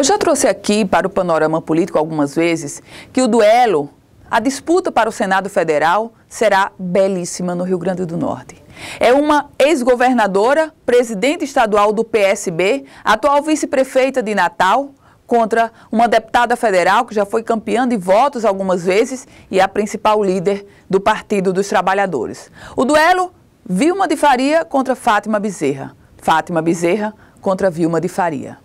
Eu já trouxe aqui para o panorama político algumas vezes que o duelo, a disputa para o Senado Federal será belíssima no Rio Grande do Norte. É uma ex-governadora, presidente estadual do PSB, atual vice-prefeita de Natal, contra uma deputada federal que já foi campeã de votos algumas vezes e é a principal líder do Partido dos Trabalhadores. O duelo, Vilma de Faria contra Fátima Bezerra. Fátima Bezerra contra Vilma de Faria.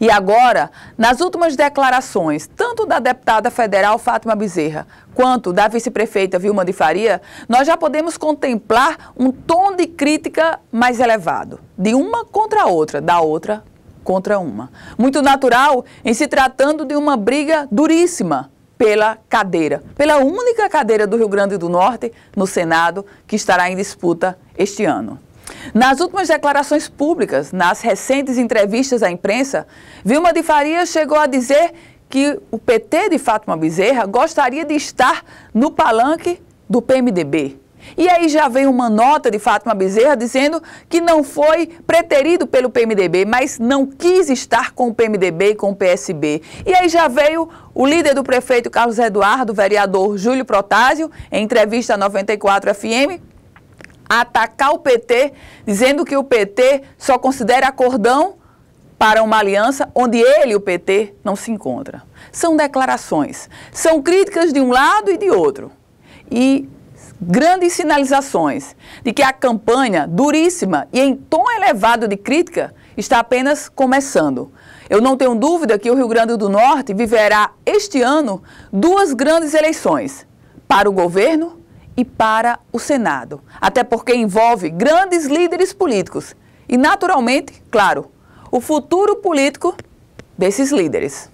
E agora, nas últimas declarações, tanto da deputada federal Fátima Bezerra quanto da vice-prefeita Vilma de Faria, nós já podemos contemplar um tom de crítica mais elevado, de uma contra a outra, da outra contra uma. Muito natural em se tratando de uma briga duríssima pela cadeira, pela única cadeira do Rio Grande do Norte no Senado que estará em disputa este ano. Nas últimas declarações públicas, nas recentes entrevistas à imprensa, Vilma de Faria chegou a dizer que o PT de Fátima Bezerra gostaria de estar no palanque do PMDB. E aí já vem uma nota de Fátima Bezerra dizendo que não foi preterido pelo PMDB, mas não quis estar com o PMDB e com o PSB. E aí já veio o líder do prefeito Carlos Eduardo, o vereador Júlio Protásio, em entrevista a 94 FM, atacar o PT, dizendo que o PT só considera acordão para uma aliança onde ele, o PT, não se encontra. São declarações, são críticas de um lado e de outro. E grandes sinalizações de que a campanha duríssima e em tom elevado de crítica está apenas começando. Eu não tenho dúvida que o Rio Grande do Norte viverá este ano duas grandes eleições para o governo e para o Senado, até porque envolve grandes líderes políticos e, naturalmente, claro, o futuro político desses líderes.